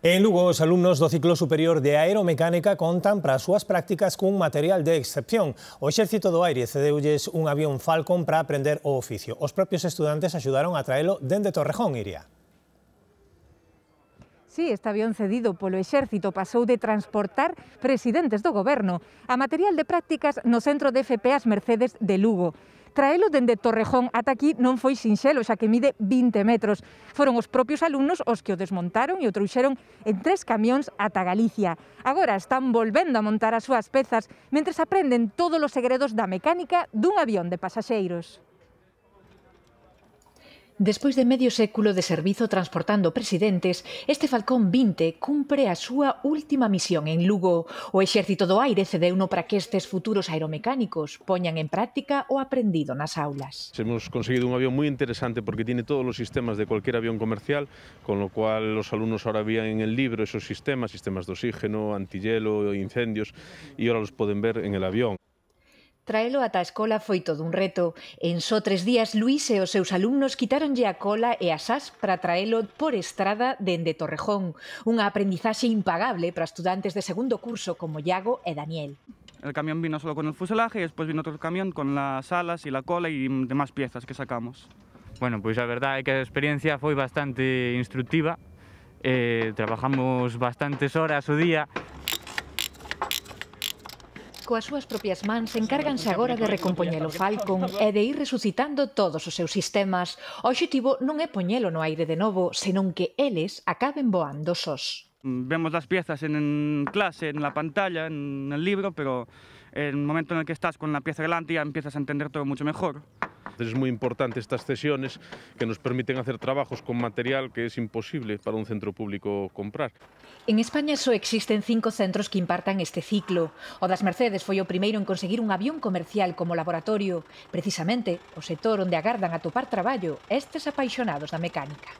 En Lugo, os alumnos do ciclo superior de aeromecánica contan para as súas prácticas cun material de excepción. O Exército do Aire cedeulles un avión Falcon para aprender o oficio. Os propios estudantes axudaron a traelo dende Torrejón, Iria. Sí, este avión cedido polo exército pasou de transportar presidentes do goberno a material de prácticas no centro de FP As Mercedes de Lugo. Traelo dende Torrejón ata aquí non foi sinxelo, xa que mide 20 metros. Foron os propios alumnos os que o desmontaron e o trouxeron en tres camións ata Galicia. Agora están volvendo a montar as súas pezas mentres aprenden todos os segredos da mecánica dun avión de pasaxeiros. Despois de medio século de servizo transportando presidentes, este Falcón 20 cumpre a súa última misión en Lugo. O Exército do Aire uno para que estes futuros aeromecánicos poñan en práctica o aprendido nas aulas. Hemos conseguido un avión moi interesante porque tiene todos os sistemas de cualquier avión comercial, con lo cual os alumnos ahora vían en el libro esos sistemas, sistemas de oxígeno, antihielo, incendios, e ahora los poden ver en el avión. Traelo ata a escola foi todo un reto. En só tres días, Luís e os seus alumnos quitaronlle a cola e as as para traelo por estrada dende Torrejón. Unha aprendizaxe impagable para estudantes de segundo curso como Iago e Daniel. El camión vino solo con el fuselaje e despois vino outro camión con las alas e la cola e demás piezas que sacamos. Bueno, pois pues a verdade é que a experiencia foi bastante instructiva. Eh, trabajamos bastantes horas o día coas súas propias mans encárganse agora de recompoñer o Falcon e de ir resucitando todos os seus sistemas. O objetivo non é poñelo no aire de novo, senón que eles acaben voando sós. Vemos as piezas en, clase, en la pantalla, en el libro, pero en el momento en el que estás con la pieza delante ya empiezas a entender todo mucho mejor. Entonces es muy importante estas cesiones que nos permiten hacer trabajos con material que es imposible para un centro público comprar. En España só existen cinco centros que impartan este ciclo. O das Mercedes foi o primeiro en conseguir un avión comercial como laboratorio. Precisamente, o sector onde agardan atopar traballo estes apaixonados da mecánica.